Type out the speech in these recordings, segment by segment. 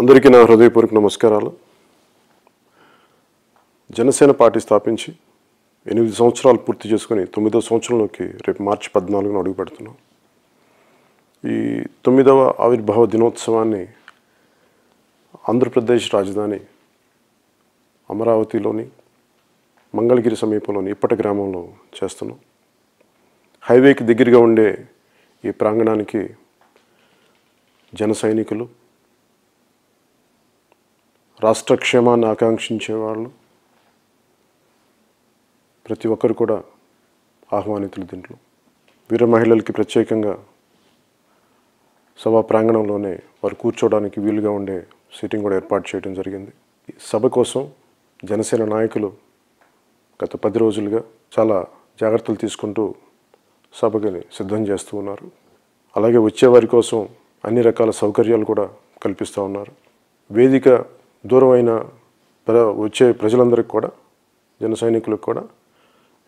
అందరికీ నా హృదయపూర్వక నమస్కారాలు జనసేన పార్టీ స్థాపించి ఎనిమిది సంవత్సరాలు పూర్తి చేసుకుని తొమ్మిదవ సంవత్సరంలోకి రేపు మార్చి పద్నాలుగున అడుగు పెడుతున్నాం ఈ తొమ్మిదవ ఆవిర్భావ దినోత్సవాన్ని ఆంధ్రప్రదేశ్ రాజధాని అమరావతిలోని మంగళగిరి సమీపంలోని ఇప్పటి గ్రామంలో చేస్తున్నాం హైవేకి దగ్గరగా ఉండే ఈ ప్రాంగణానికి జన సైనికులు రాష్ట్రక్షేమాన్ని ఆకాంక్షించేవాళ్ళు ప్రతి ఒక్కరు కూడా ఆహ్వానితులు దీంట్లో వీర మహిళలకి ప్రత్యేకంగా సభా ప్రాంగణంలోనే వారు కూర్చోవడానికి వీలుగా ఉండే సీటింగ్ కూడా ఏర్పాటు చేయడం జరిగింది సభ కోసం జనసేన నాయకులు గత పది రోజులుగా చాలా జాగ్రత్తలు తీసుకుంటూ సభకి సిద్ధం చేస్తూ ఉన్నారు అలాగే వచ్చేవారి కోసం అన్ని రకాల సౌకర్యాలు కూడా కల్పిస్తూ ఉన్నారు వేదిక దూరమైన వచ్చే ప్రజలందరికీ కూడా జన సైనికులకు కూడా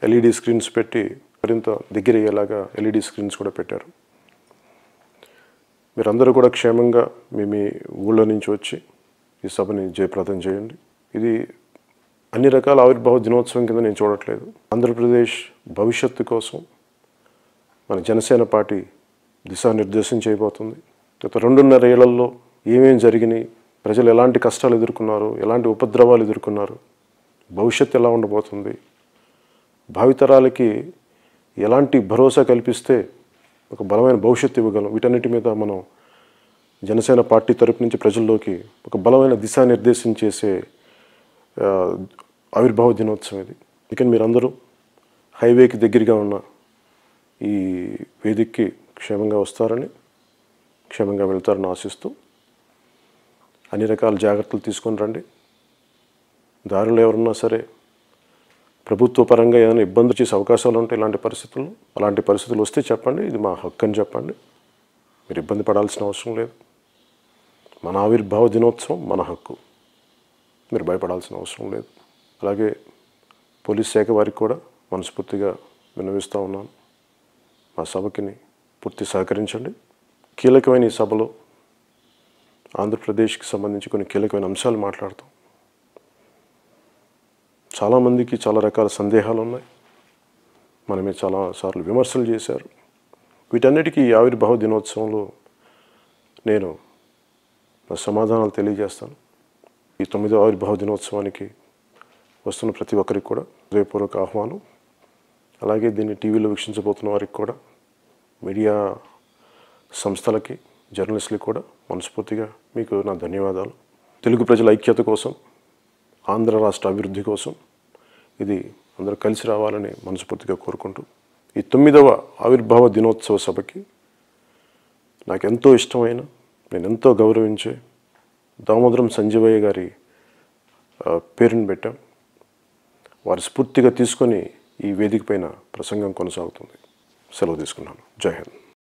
ఎల్ఈడి స్క్రీన్స్ పెట్టి మరింత దగ్గర అయ్యేలాగా ఎల్ఈడి స్క్రీన్స్ కూడా పెట్టారు మీరందరూ కూడా క్షేమంగా మీ మీ ఊళ్ళో నుంచి వచ్చి ఈ సభని జయప్రదం చేయండి ఇది అన్ని రకాల ఆవిర్భావ దినోత్సవం కింద నేను చూడట్లేదు ఆంధ్రప్రదేశ్ భవిష్యత్తు కోసం మన జనసేన పార్టీ దిశానిర్దేశం చేయబోతుంది గత రెండున్నర ఏళ్లలో ఏమేమి జరిగినాయి ప్రజలు ఎలాంటి కష్టాలు ఎదుర్కొన్నారు ఎలాంటి ఉపద్రవాలు ఎదుర్కొన్నారు భవిష్యత్తు ఎలా ఉండబోతుంది భావితరాలకి ఎలాంటి భరోసా కల్పిస్తే ఒక బలమైన భవిష్యత్తు ఇవ్వగలం వీటన్నిటి మీద మనం జనసేన పార్టీ తరపు నుంచి ప్రజల్లోకి ఒక బలమైన దిశానిర్దేశం చేసే ఆవిర్భావ దినోత్సవం ఇది ఇక మీరందరూ హైవేకి దగ్గరగా ఉన్న ఈ వేదికకి క్షేమంగా వస్తారని క్షేమంగా వెళ్తారని ఆశిస్తూ అన్ని రకాల జాగ్రత్తలు తీసుకొని రండి దారిలో ఎవరున్నా సరే ప్రభుత్వ పరంగా ఏదైనా ఇబ్బంది చేసే అవకాశాలు ఉంటాయి ఇలాంటి పరిస్థితుల్లో అలాంటి పరిస్థితులు వస్తే చెప్పండి ఇది మా హక్కు అని చెప్పండి మీరు ఇబ్బంది పడాల్సిన అవసరం లేదు మన ఆవిర్భావ దినోత్సవం మన హక్కు మీరు భయపడాల్సిన అవసరం లేదు అలాగే పోలీస్ శాఖ వారికి కూడా మనస్ఫూర్తిగా విన్నవిస్తూ ఉన్నాను మా సభకిని పూర్తి సహకరించండి కీలకమైన ఈ సభలో ఆంధ్రప్రదేశ్కి సంబంధించి కొన్ని కీలకమైన అంశాలు మాట్లాడతాం చాలామందికి చాలా రకాల సందేహాలు ఉన్నాయి మనమే చాలాసార్లు విమర్శలు చేశారు వీటన్నిటికీ ఆవిర్భావ దినోత్సవంలో నేను నా సమాధానాలు తెలియజేస్తాను ఈ తొమ్మిదో ఆవిర్భావ దినోత్సవానికి వస్తున్న ప్రతి ఒక్కరికి కూడా హృదయపూర్వక ఆహ్వానం అలాగే దీన్ని టీవీలో వీక్షించబోతున్న వారికి కూడా మీడియా సంస్థలకి జర్నలిస్టులకి కూడా మనస్ఫూర్తిగా మీకు నా ధన్యవాదాలు తెలుగు ప్రజల ఐక్యత కోసం ఆంధ్ర రాష్ట్ర అభివృద్ధి కోసం ఇది అందరూ కలిసి రావాలని మనస్ఫూర్తిగా కోరుకుంటూ ఈ తొమ్మిదవ ఆవిర్భావ దినోత్సవ సభకి నాకు ఎంతో ఇష్టమైన నేను ఎంతో గౌరవించే దామోదరం సంజీవయ్య గారి పేరుని పెట్టాం వారి స్ఫూర్తిగా తీసుకొని ఈ వేదికపైన ప్రసంగం కొనసాగుతుంది సెలవు తీసుకున్నాను జై హింద్